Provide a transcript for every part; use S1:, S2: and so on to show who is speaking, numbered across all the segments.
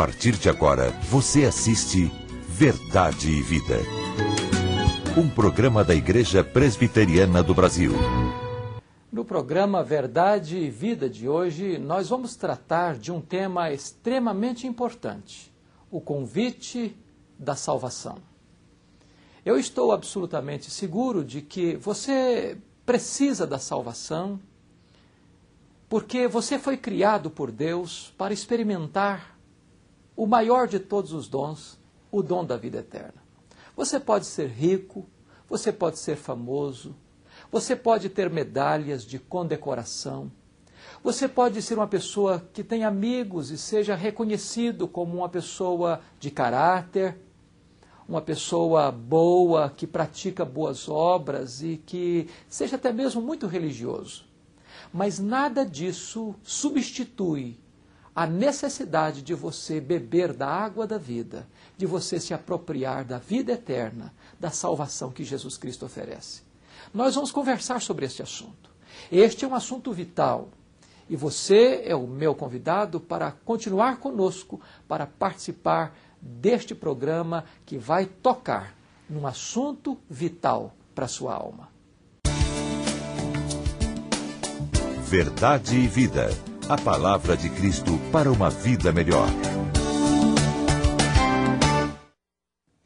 S1: partir de agora, você assiste Verdade e Vida. Um programa da Igreja Presbiteriana do Brasil.
S2: No programa Verdade e Vida de hoje, nós vamos tratar de um tema extremamente importante: o convite da salvação. Eu estou absolutamente seguro de que você precisa da salvação, porque você foi criado por Deus para experimentar o maior de todos os dons, o dom da vida eterna. Você pode ser rico, você pode ser famoso, você pode ter medalhas de condecoração, você pode ser uma pessoa que tem amigos e seja reconhecido como uma pessoa de caráter, uma pessoa boa, que pratica boas obras e que seja até mesmo muito religioso. Mas nada disso substitui a necessidade de você beber da água da vida, de você se apropriar da vida eterna, da salvação que Jesus Cristo oferece. Nós vamos conversar sobre este assunto. Este é um assunto vital e você é o meu convidado para continuar conosco, para participar deste programa que vai tocar num assunto vital para a sua alma.
S1: Verdade e Vida a palavra de Cristo para uma vida melhor.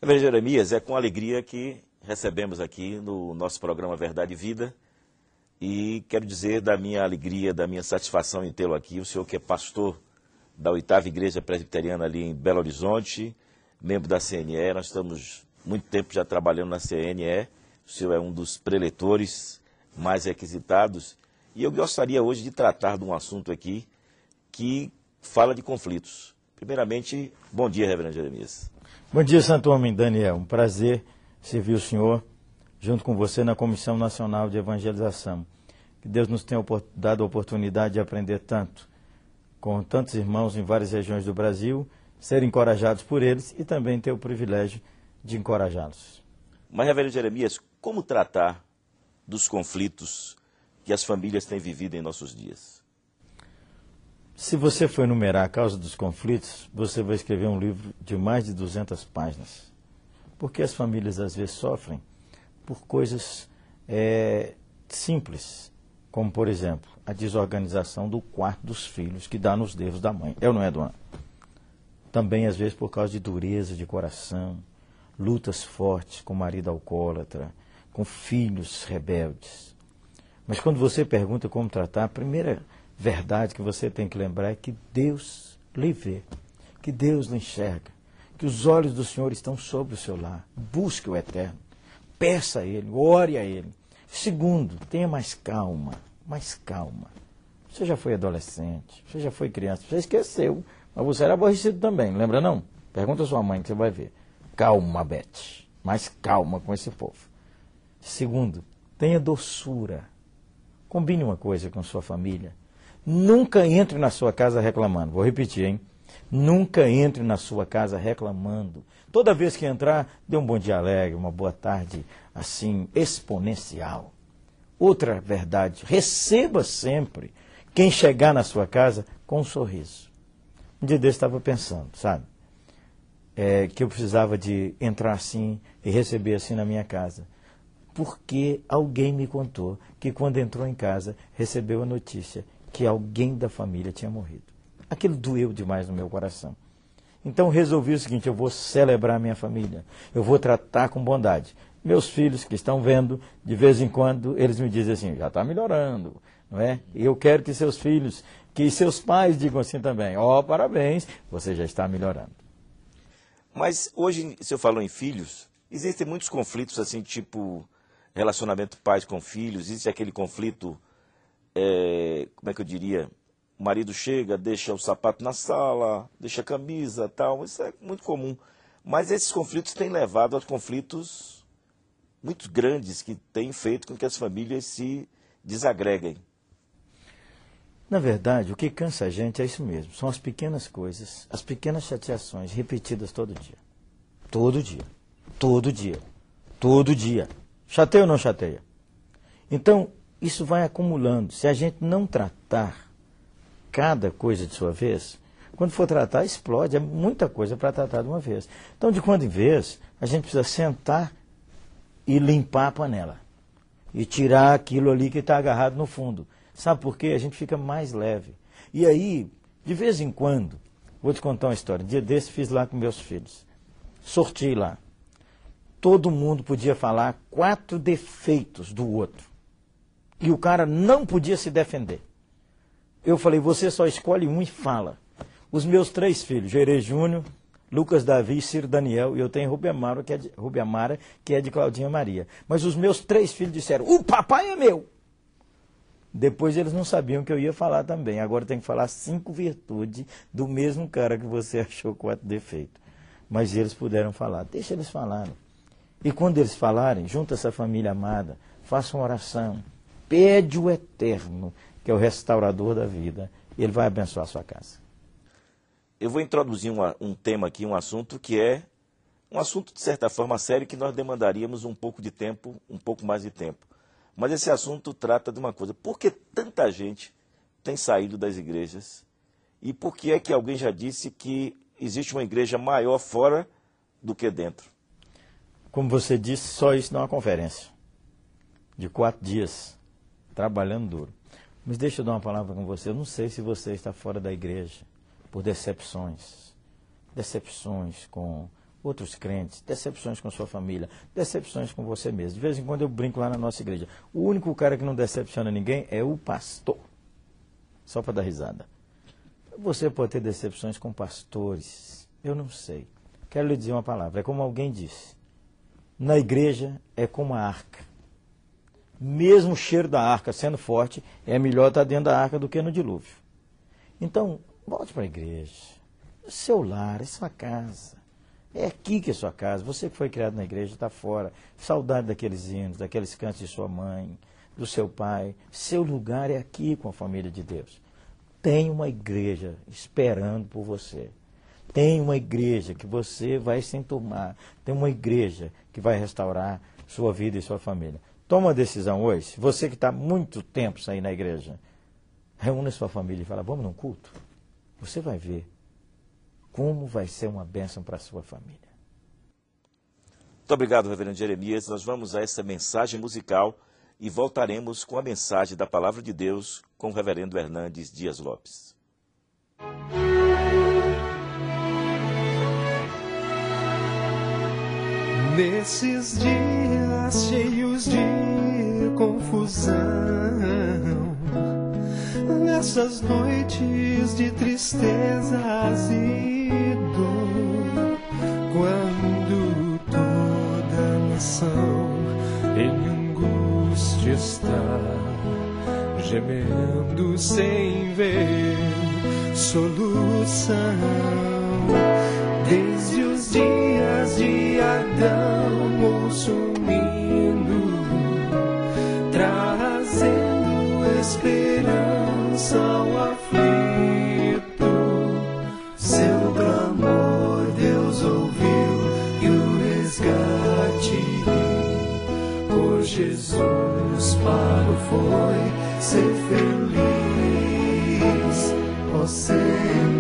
S3: Reverendo Jeremias, é com alegria que recebemos aqui no nosso programa Verdade e Vida. E quero dizer da minha alegria, da minha satisfação em tê-lo aqui, o senhor que é pastor da oitava igreja presbiteriana ali em Belo Horizonte, membro da CNE, nós estamos muito tempo já trabalhando na CNE, o senhor é um dos preletores mais requisitados e eu gostaria hoje de tratar de um assunto aqui que fala de conflitos. Primeiramente, bom dia, Reverendo Jeremias.
S4: Bom dia, Santo Homem Daniel. Um prazer servir o senhor junto com você na Comissão Nacional de Evangelização. Que Deus nos tenha dado a oportunidade de aprender tanto com tantos irmãos em várias regiões do Brasil, ser encorajados por eles e também ter o privilégio de encorajá-los.
S3: Mas, Reverendo Jeremias, como tratar dos conflitos que as famílias têm vivido em nossos dias.
S4: Se você for enumerar a causa dos conflitos, você vai escrever um livro de mais de 200 páginas. Porque as famílias às vezes sofrem por coisas é, simples, como por exemplo, a desorganização do quarto dos filhos que dá nos dedos da mãe. Eu é não é, dona? Também às vezes por causa de dureza de coração, lutas fortes com o marido alcoólatra, com filhos rebeldes. Mas quando você pergunta como tratar, a primeira verdade que você tem que lembrar é que Deus lhe vê, que Deus lhe enxerga, que os olhos do Senhor estão sobre o seu lar. Busque o Eterno, peça a Ele, ore a Ele. Segundo, tenha mais calma, mais calma. Você já foi adolescente, você já foi criança, você esqueceu, mas você era aborrecido também, lembra não? Pergunta à sua mãe que você vai ver. Calma, Beth, mais calma com esse povo. Segundo, tenha doçura Combine uma coisa com sua família. Nunca entre na sua casa reclamando. Vou repetir, hein? Nunca entre na sua casa reclamando. Toda vez que entrar, dê um bom dia alegre, uma boa tarde, assim, exponencial. Outra verdade, receba sempre quem chegar na sua casa com um sorriso. Um dia desse estava pensando, sabe? É, que eu precisava de entrar assim e receber assim na minha casa porque alguém me contou que quando entrou em casa recebeu a notícia que alguém da família tinha morrido. Aquilo doeu demais no meu coração. Então resolvi o seguinte: eu vou celebrar minha família, eu vou tratar com bondade. Meus filhos que estão vendo, de vez em quando, eles me dizem assim: já está melhorando, não é? Eu quero que seus filhos, que seus pais digam assim também: ó, oh, parabéns, você já está melhorando.
S3: Mas hoje, se eu falo em filhos, existem muitos conflitos assim, tipo relacionamento pais com filhos, existe aquele conflito, é, como é que eu diria? O marido chega, deixa o sapato na sala, deixa a camisa tal, isso é muito comum. Mas esses conflitos têm levado a conflitos muito grandes que têm feito com que as famílias se desagreguem.
S4: Na verdade, o que cansa a gente é isso mesmo. São as pequenas coisas, as pequenas chateações repetidas todo dia. Todo dia. Todo dia. Todo dia. Chateia ou não chateia? Então, isso vai acumulando. Se a gente não tratar cada coisa de sua vez, quando for tratar, explode. É muita coisa para tratar de uma vez. Então, de quando em vez, a gente precisa sentar e limpar a panela. E tirar aquilo ali que está agarrado no fundo. Sabe por quê? A gente fica mais leve. E aí, de vez em quando, vou te contar uma história. Um dia desse fiz lá com meus filhos. Sorti lá todo mundo podia falar quatro defeitos do outro. E o cara não podia se defender. Eu falei, você só escolhe um e fala. Os meus três filhos, Gerê Júnior, Lucas Davi e Ciro Daniel, e eu tenho Rubemara, que é de, Amara, que é de Claudinha Maria. Mas os meus três filhos disseram, o papai é meu. Depois eles não sabiam que eu ia falar também. Agora tem que falar cinco virtudes do mesmo cara que você achou quatro defeitos. Mas eles puderam falar. Deixa eles falarem. E quando eles falarem, junta essa família amada, faça uma oração, pede o eterno, que é o restaurador da vida, e ele vai abençoar a sua casa.
S3: Eu vou introduzir um, um tema aqui, um assunto que é um assunto, de certa forma, sério, que nós demandaríamos um pouco de tempo, um pouco mais de tempo. Mas esse assunto trata de uma coisa: por que tanta gente tem saído das igrejas? E por que é que alguém já disse que existe uma igreja maior fora do que dentro?
S4: como você disse, só isso dá é uma conferência de quatro dias, trabalhando duro. Mas deixa eu dar uma palavra com você. Eu não sei se você está fora da igreja por decepções. Decepções com outros crentes, decepções com sua família, decepções com você mesmo. De vez em quando eu brinco lá na nossa igreja. O único cara que não decepciona ninguém é o pastor. Só para dar risada. Você pode ter decepções com pastores. Eu não sei. Quero lhe dizer uma palavra. É como alguém disse na igreja é como a arca. Mesmo o cheiro da arca sendo forte, é melhor estar dentro da arca do que no dilúvio. Então, volte para a igreja. O seu lar, a sua casa. É aqui que é sua casa. Você que foi criado na igreja está fora. Saudade daqueles hinos, daqueles cantos de sua mãe, do seu pai. Seu lugar é aqui com a família de Deus. Tem uma igreja esperando por você. Tem uma igreja que você vai se enturmar. Tem uma igreja que vai restaurar sua vida e sua família. Toma uma decisão hoje. Você que está muito tempo sem na igreja, reúne sua família e fala: vamos num culto. Você vai ver como vai ser uma bênção para sua família.
S3: Muito obrigado, Reverendo Jeremias. Nós vamos a essa mensagem musical e voltaremos com a mensagem da Palavra de Deus com o Reverendo Hernandes Dias Lopes. Nesses
S5: dias cheios de confusão, nessas noites de tristezas e dor, quando toda a nação em angústia está, gemendo sem ver solução desde os dias de Adão consumindo, trazendo esperança ao aflito. Seu clamor Deus ouviu e o resgate por Jesus para foi ser feliz. Você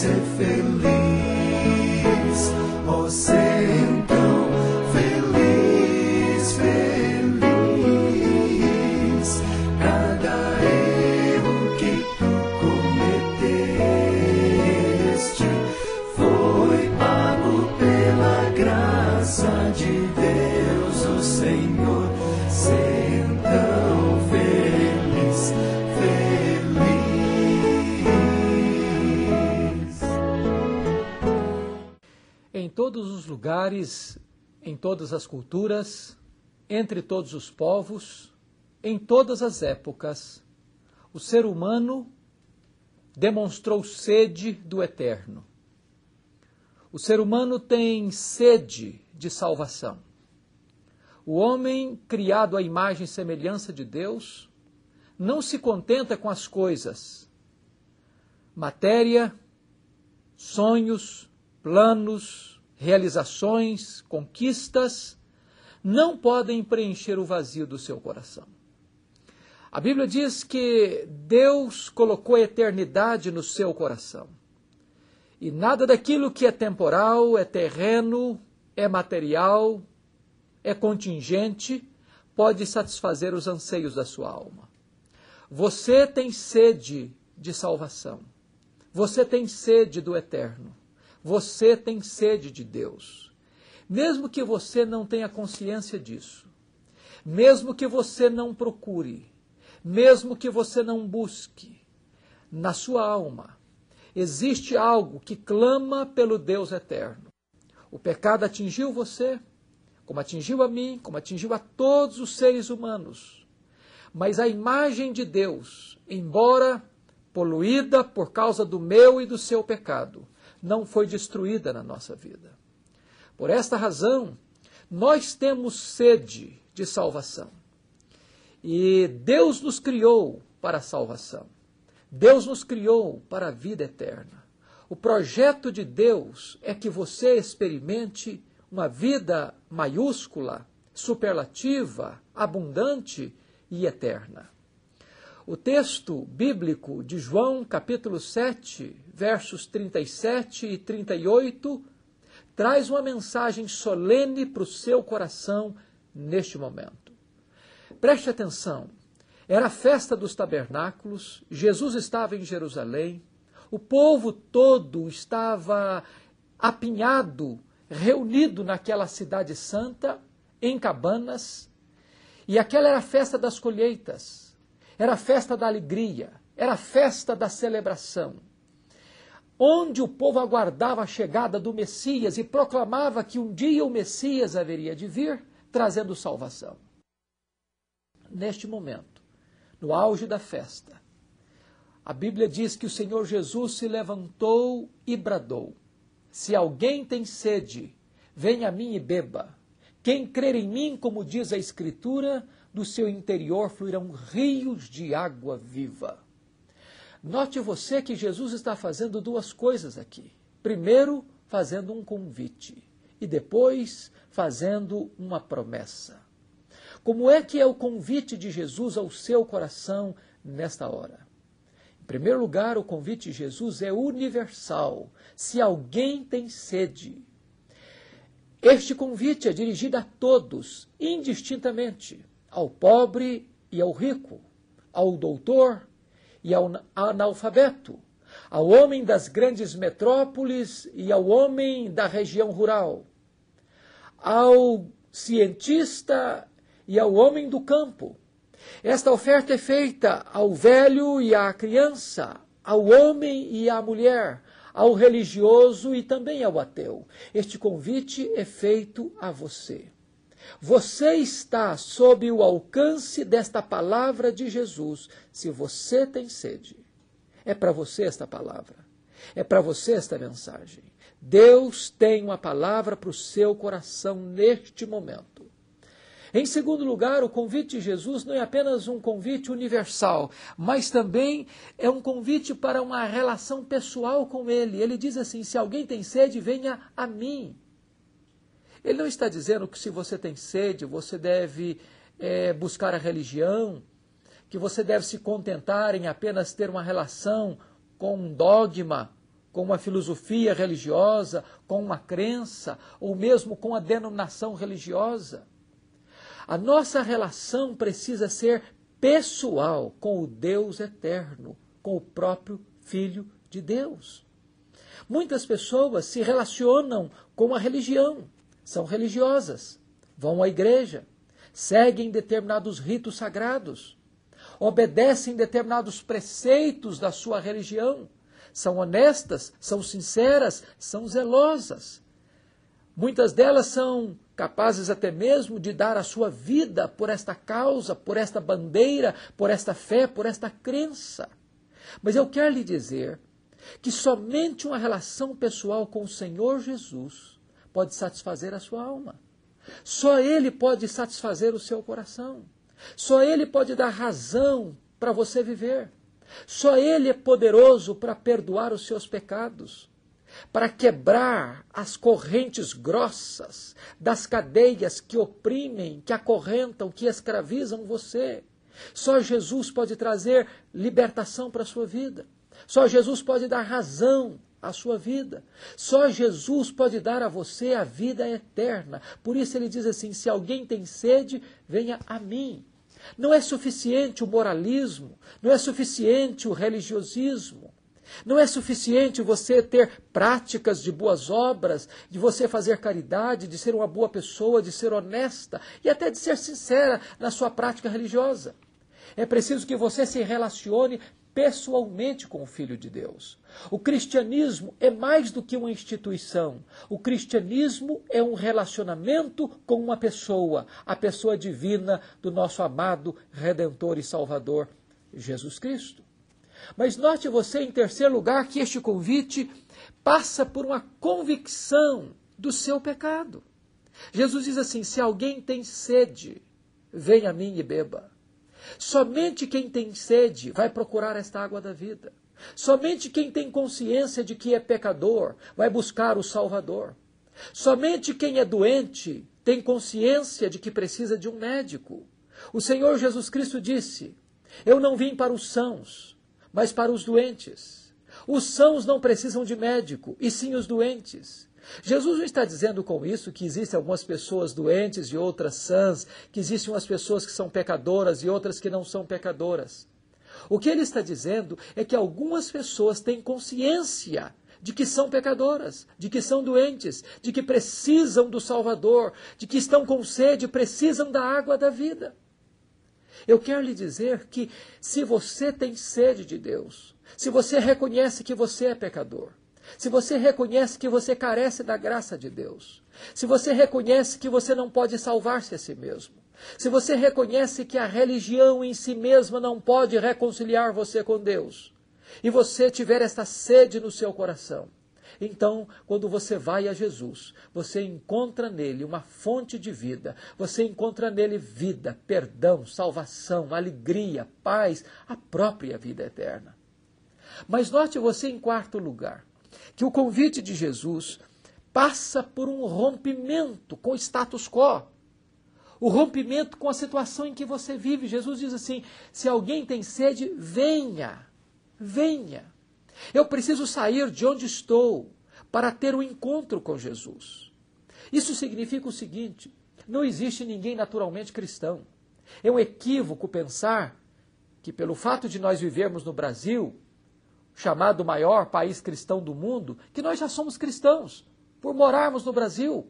S5: Blessed Philip.
S2: todos os lugares, em todas as culturas, entre todos os povos, em todas as épocas, o ser humano demonstrou sede do eterno. O ser humano tem sede de salvação. O homem, criado à imagem e semelhança de Deus, não se contenta com as coisas, matéria, sonhos, planos, realizações, conquistas, não podem preencher o vazio do seu coração. A Bíblia diz que Deus colocou a eternidade no seu coração. E nada daquilo que é temporal, é terreno, é material, é contingente, pode satisfazer os anseios da sua alma. Você tem sede de salvação. Você tem sede do eterno. Você tem sede de Deus. Mesmo que você não tenha consciência disso, mesmo que você não procure, mesmo que você não busque, na sua alma existe algo que clama pelo Deus eterno. O pecado atingiu você, como atingiu a mim, como atingiu a todos os seres humanos. Mas a imagem de Deus, embora poluída por causa do meu e do seu pecado, não foi destruída na nossa vida. Por esta razão, nós temos sede de salvação. E Deus nos criou para a salvação. Deus nos criou para a vida eterna. O projeto de Deus é que você experimente uma vida maiúscula, superlativa, abundante e eterna. O texto bíblico de João, capítulo 7, versos 37 e 38, traz uma mensagem solene para o seu coração neste momento. Preste atenção. Era a festa dos tabernáculos, Jesus estava em Jerusalém, o povo todo estava apinhado, reunido naquela cidade santa, em cabanas, e aquela era a festa das colheitas era a festa da alegria, era a festa da celebração. Onde o povo aguardava a chegada do Messias e proclamava que um dia o Messias haveria de vir, trazendo salvação. Neste momento, no auge da festa, a Bíblia diz que o Senhor Jesus se levantou e bradou: Se alguém tem sede, venha a mim e beba. Quem crer em mim, como diz a Escritura, do seu interior fluirão rios de água viva. Note você que Jesus está fazendo duas coisas aqui. Primeiro, fazendo um convite e depois fazendo uma promessa. Como é que é o convite de Jesus ao seu coração nesta hora? Em primeiro lugar, o convite de Jesus é universal. Se alguém tem sede, este convite é dirigido a todos, indistintamente ao pobre e ao rico, ao doutor e ao analfabeto, ao homem das grandes metrópoles e ao homem da região rural, ao cientista e ao homem do campo. Esta oferta é feita ao velho e à criança, ao homem e à mulher, ao religioso e também ao ateu. Este convite é feito a você. Você está sob o alcance desta palavra de Jesus. Se você tem sede, é para você esta palavra. É para você esta mensagem. Deus tem uma palavra para o seu coração neste momento. Em segundo lugar, o convite de Jesus não é apenas um convite universal, mas também é um convite para uma relação pessoal com Ele. Ele diz assim: se alguém tem sede, venha a mim. Ele não está dizendo que se você tem sede, você deve é, buscar a religião, que você deve se contentar em apenas ter uma relação com um dogma, com uma filosofia religiosa, com uma crença, ou mesmo com a denominação religiosa. A nossa relação precisa ser pessoal com o Deus eterno, com o próprio Filho de Deus. Muitas pessoas se relacionam com a religião, são religiosas, vão à igreja, seguem determinados ritos sagrados, obedecem determinados preceitos da sua religião, são honestas, são sinceras, são zelosas. Muitas delas são capazes até mesmo de dar a sua vida por esta causa, por esta bandeira, por esta fé, por esta crença. Mas eu quero lhe dizer que somente uma relação pessoal com o Senhor Jesus pode satisfazer a sua alma. Só Ele pode satisfazer o seu coração. Só Ele pode dar razão para você viver. Só Ele é poderoso para perdoar os seus pecados, para quebrar as correntes grossas das cadeias que oprimem, que acorrentam, que escravizam você. Só Jesus pode trazer libertação para a sua vida. Só Jesus pode dar razão a sua vida. Só Jesus pode dar a você a vida eterna. Por isso ele diz assim: se alguém tem sede, venha a mim. Não é suficiente o moralismo, não é suficiente o religiosismo. Não é suficiente você ter práticas de boas obras, de você fazer caridade, de ser uma boa pessoa, de ser honesta e até de ser sincera na sua prática religiosa. É preciso que você se relacione pessoalmente com o Filho de Deus. O cristianismo é mais do que uma instituição. O cristianismo é um relacionamento com uma pessoa, a pessoa divina do nosso amado Redentor e Salvador, Jesus Cristo. Mas note você, em terceiro lugar, que este convite passa por uma convicção do seu pecado. Jesus diz assim: Se alguém tem sede, venha a mim e beba. Somente quem tem sede vai procurar esta água da vida. Somente quem tem consciência de que é pecador vai buscar o Salvador. Somente quem é doente tem consciência de que precisa de um médico. O Senhor Jesus Cristo disse: Eu não vim para os sãos, mas para os doentes. Os sãos não precisam de médico, e sim os doentes. Jesus não está dizendo com isso que existem algumas pessoas doentes e outras sãs, que existem umas pessoas que são pecadoras e outras que não são pecadoras. O que ele está dizendo é que algumas pessoas têm consciência de que são pecadoras, de que são doentes, de que precisam do Salvador, de que estão com sede, precisam da água da vida. Eu quero lhe dizer que se você tem sede de Deus, se você reconhece que você é pecador, se você reconhece que você carece da graça de Deus, se você reconhece que você não pode salvar-se a si mesmo, se você reconhece que a religião em si mesma não pode reconciliar você com Deus, e você tiver esta sede no seu coração, então, quando você vai a Jesus, você encontra nele uma fonte de vida, você encontra nele vida, perdão, salvação, alegria, paz, a própria vida eterna. Mas note você em quarto lugar, que o convite de Jesus passa por um rompimento com o status quo. O rompimento com a situação em que você vive. Jesus diz assim: se alguém tem sede, venha, venha. Eu preciso sair de onde estou para ter um encontro com Jesus. Isso significa o seguinte: não existe ninguém naturalmente cristão. É um equívoco pensar que, pelo fato de nós vivermos no Brasil, chamado maior país cristão do mundo, que nós já somos cristãos, por morarmos no Brasil,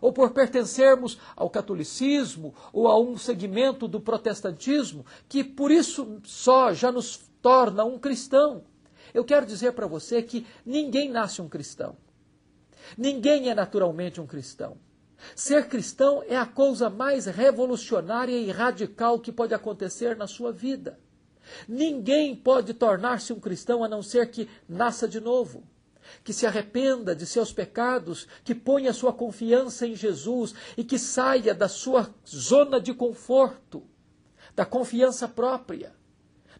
S2: ou por pertencermos ao catolicismo ou a um segmento do protestantismo, que por isso só já nos torna um cristão. Eu quero dizer para você que ninguém nasce um cristão. Ninguém é naturalmente um cristão. Ser cristão é a coisa mais revolucionária e radical que pode acontecer na sua vida. Ninguém pode tornar-se um cristão a não ser que nasça de novo, que se arrependa de seus pecados, que ponha sua confiança em Jesus e que saia da sua zona de conforto, da confiança própria,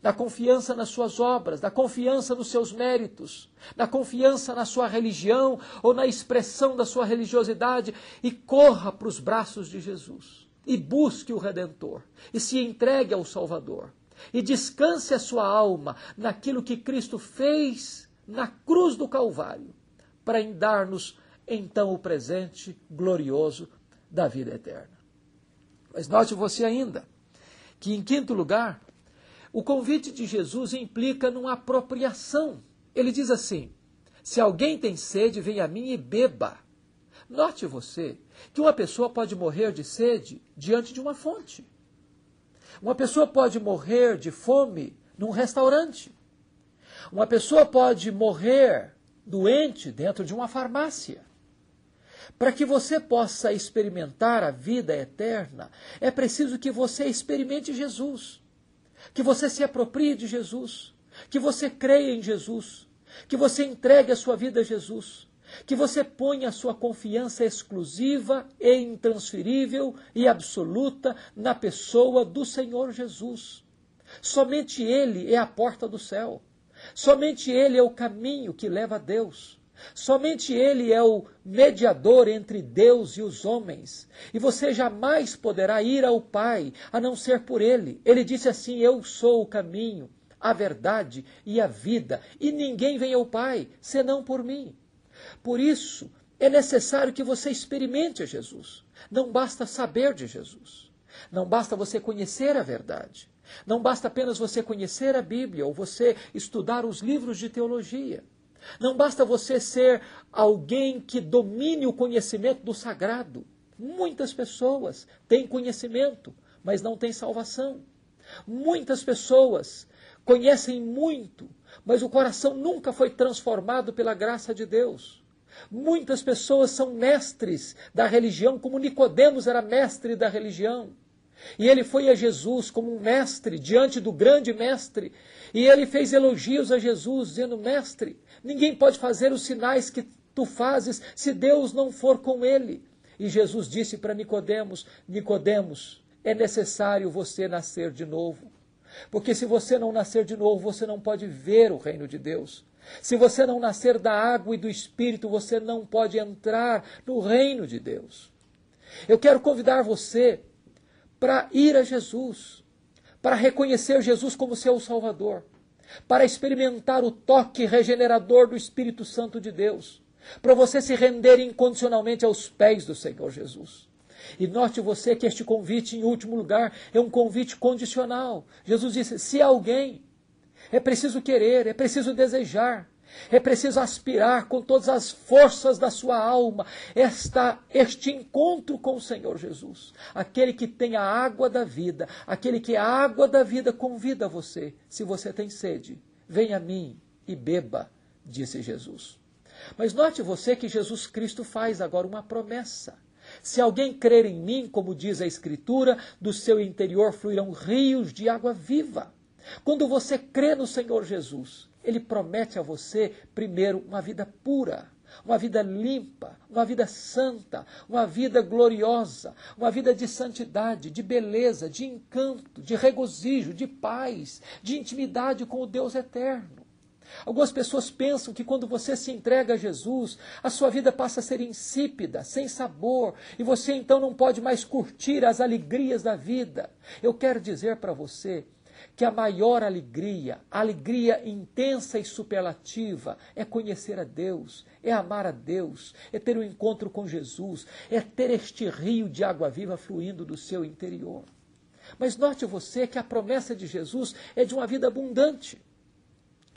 S2: da confiança nas suas obras, da confiança nos seus méritos, da confiança na sua religião ou na expressão da sua religiosidade e corra para os braços de Jesus e busque o Redentor e se entregue ao Salvador e descanse a sua alma naquilo que Cristo fez na cruz do Calvário, para dar-nos então o presente glorioso da vida eterna. Mas note você ainda que, em quinto lugar, o convite de Jesus implica numa apropriação. Ele diz assim: Se alguém tem sede, venha a mim e beba. Note você que uma pessoa pode morrer de sede diante de uma fonte. Uma pessoa pode morrer de fome num restaurante. Uma pessoa pode morrer doente dentro de uma farmácia. Para que você possa experimentar a vida eterna, é preciso que você experimente Jesus, que você se aproprie de Jesus, que você creia em Jesus, que você entregue a sua vida a Jesus que você ponha a sua confiança exclusiva e intransferível e absoluta na pessoa do Senhor Jesus. Somente Ele é a porta do céu. Somente Ele é o caminho que leva a Deus. Somente Ele é o mediador entre Deus e os homens. E você jamais poderá ir ao Pai a não ser por Ele. Ele disse assim: Eu sou o caminho, a verdade e a vida, e ninguém vem ao Pai senão por mim. Por isso, é necessário que você experimente a Jesus. Não basta saber de Jesus. Não basta você conhecer a verdade. Não basta apenas você conhecer a Bíblia ou você estudar os livros de teologia. Não basta você ser alguém que domine o conhecimento do sagrado. Muitas pessoas têm conhecimento, mas não têm salvação. Muitas pessoas conhecem muito, mas o coração nunca foi transformado pela graça de Deus. Muitas pessoas são mestres da religião, como Nicodemos era mestre da religião. E ele foi a Jesus como um mestre, diante do grande mestre, e ele fez elogios a Jesus, dizendo: Mestre, ninguém pode fazer os sinais que tu fazes se Deus não for com ele. E Jesus disse para Nicodemos: Nicodemos, é necessário você nascer de novo. Porque se você não nascer de novo, você não pode ver o reino de Deus. Se você não nascer da água e do espírito, você não pode entrar no reino de Deus. Eu quero convidar você para ir a Jesus, para reconhecer Jesus como seu Salvador, para experimentar o toque regenerador do Espírito Santo de Deus, para você se render incondicionalmente aos pés do Senhor Jesus. E note você que este convite, em último lugar, é um convite condicional. Jesus disse: se alguém, é preciso querer, é preciso desejar. É preciso aspirar com todas as forças da sua alma esta, este encontro com o Senhor Jesus. Aquele que tem a água da vida, aquele que a água da vida convida você. Se você tem sede, venha a mim e beba, disse Jesus. Mas note você que Jesus Cristo faz agora uma promessa. Se alguém crer em mim, como diz a Escritura, do seu interior fluirão rios de água viva. Quando você crê no Senhor Jesus, ele promete a você, primeiro, uma vida pura, uma vida limpa, uma vida santa, uma vida gloriosa, uma vida de santidade, de beleza, de encanto, de regozijo, de paz, de intimidade com o Deus eterno. Algumas pessoas pensam que quando você se entrega a Jesus, a sua vida passa a ser insípida, sem sabor, e você então não pode mais curtir as alegrias da vida. Eu quero dizer para você que a maior alegria, a alegria intensa e superlativa, é conhecer a Deus, é amar a Deus, é ter um encontro com Jesus, é ter este rio de água viva fluindo do seu interior. Mas note você que a promessa de Jesus é de uma vida abundante.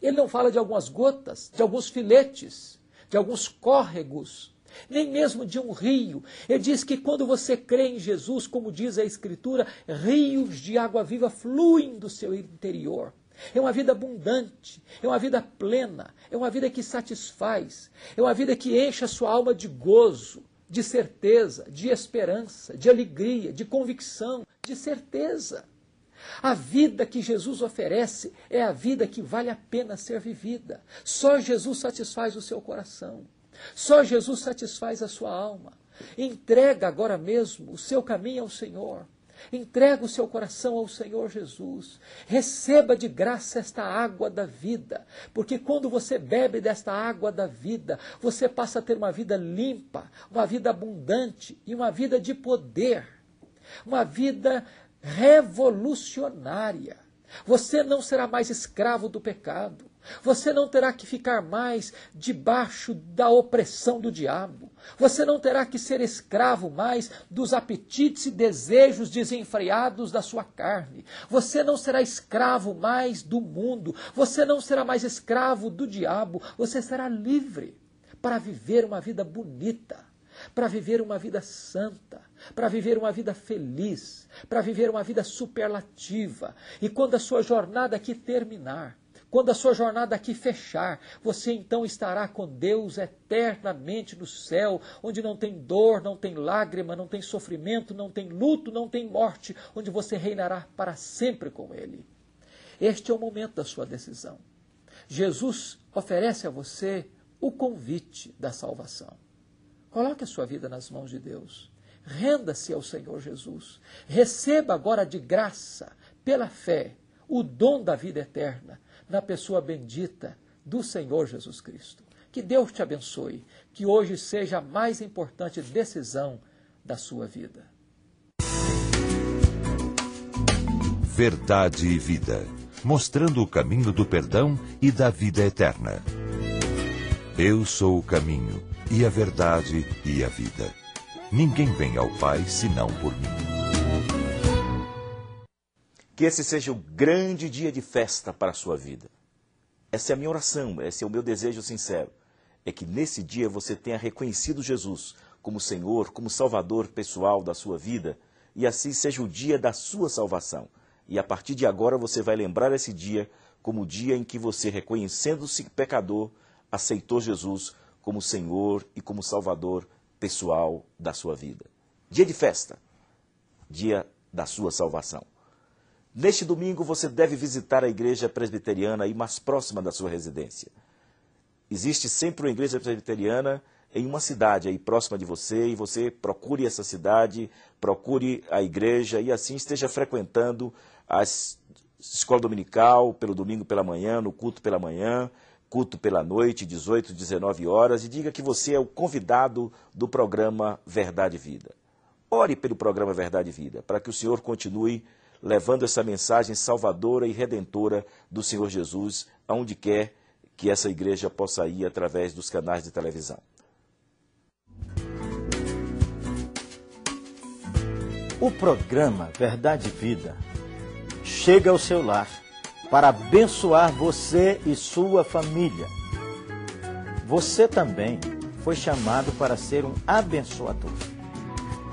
S2: Ele não fala de algumas gotas, de alguns filetes, de alguns córregos, nem mesmo de um rio. Ele diz que quando você crê em Jesus, como diz a Escritura, rios de água viva fluem do seu interior. É uma vida abundante, é uma vida plena, é uma vida que satisfaz, é uma vida que enche a sua alma de gozo, de certeza, de esperança, de alegria, de convicção, de certeza. A vida que Jesus oferece é a vida que vale a pena ser vivida. Só Jesus satisfaz o seu coração. Só Jesus satisfaz a sua alma. Entrega agora mesmo o seu caminho ao Senhor. Entrega o seu coração ao Senhor Jesus. Receba de graça esta água da vida, porque quando você bebe desta água da vida, você passa a ter uma vida limpa, uma vida abundante e uma vida de poder. Uma vida revolucionária. Você não será mais escravo do pecado. Você não terá que ficar mais debaixo da opressão do diabo. Você não terá que ser escravo mais dos apetites e desejos desenfreados da sua carne. Você não será escravo mais do mundo. Você não será mais escravo do diabo. Você será livre para viver uma vida bonita, para viver uma vida santa para viver uma vida feliz, para viver uma vida superlativa. E quando a sua jornada aqui terminar, quando a sua jornada aqui fechar, você então estará com Deus eternamente no céu, onde não tem dor, não tem lágrima, não tem sofrimento, não tem luto, não tem morte, onde você reinará para sempre com Ele. Este é o momento da sua decisão. Jesus oferece a você o convite da salvação. Coloque a sua vida nas mãos de Deus. Renda-se ao Senhor Jesus. Receba agora de graça, pela fé, o dom da vida eterna na pessoa bendita do Senhor Jesus Cristo. Que Deus te abençoe, que hoje seja a mais importante decisão da sua vida.
S1: Verdade e Vida mostrando o caminho do perdão e da vida eterna. Eu sou o caminho, e a verdade, e a vida. Ninguém vem ao Pai senão por mim.
S3: Que esse seja o grande dia de festa para a sua vida. Essa é a minha oração, esse é o meu desejo sincero. É que nesse dia você tenha reconhecido Jesus como Senhor, como Salvador pessoal da sua vida, e assim seja o dia da sua salvação. E a partir de agora você vai lembrar esse dia como o dia em que você, reconhecendo-se pecador, aceitou Jesus como Senhor e como Salvador pessoal da sua vida. Dia de festa, dia da sua salvação. Neste domingo você deve visitar a igreja presbiteriana aí mais próxima da sua residência. Existe sempre uma igreja presbiteriana em uma cidade aí próxima de você e você procure essa cidade, procure a igreja e assim esteja frequentando a escola dominical pelo domingo pela manhã, no culto pela manhã, culto pela noite, 18, 19 horas, e diga que você é o convidado do programa Verdade e Vida. Ore pelo programa Verdade e Vida, para que o Senhor continue levando essa mensagem salvadora e redentora do Senhor Jesus aonde quer que essa igreja possa ir através dos canais de televisão.
S4: O programa Verdade e Vida chega ao seu lar para abençoar você e sua família. Você também foi chamado para ser um abençoador.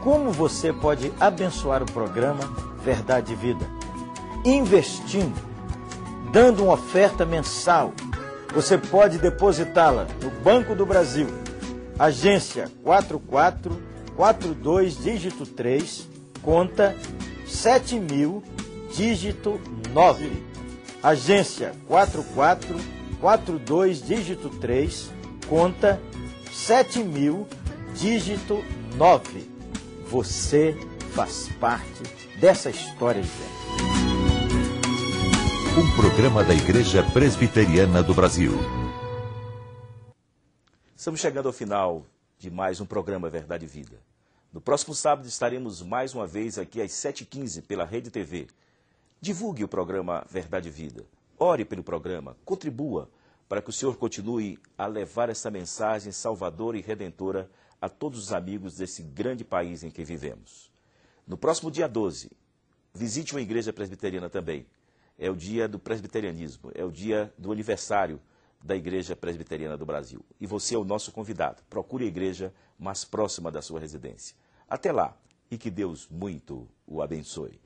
S4: Como você pode abençoar o programa Verdade e Vida? Investindo, dando uma oferta mensal. Você pode depositá-la no Banco do Brasil, agência 4442, dígito 3, conta 7000, dígito 9 agência 4442, dígito 3, conta 7000, dígito 9. Você faz parte dessa história de
S1: Um programa da Igreja Presbiteriana do Brasil.
S3: Estamos chegando ao final de mais um programa Verdade e Vida. No próximo sábado estaremos mais uma vez aqui às 7h15 pela Rede TV Divulgue o programa Verdade e Vida. Ore pelo programa, contribua para que o Senhor continue a levar essa mensagem salvadora e redentora a todos os amigos desse grande país em que vivemos. No próximo dia 12, visite uma igreja presbiteriana também. É o dia do presbiterianismo, é o dia do aniversário da Igreja Presbiteriana do Brasil. E você é o nosso convidado. Procure a igreja mais próxima da sua residência. Até lá e que Deus muito o abençoe.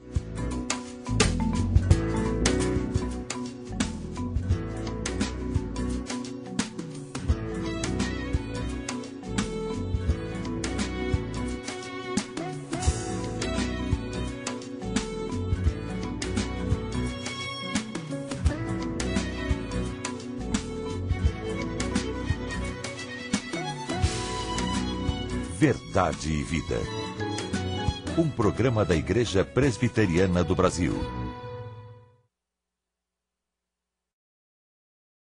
S1: Verdade e Vida. Um programa da Igreja Presbiteriana do Brasil.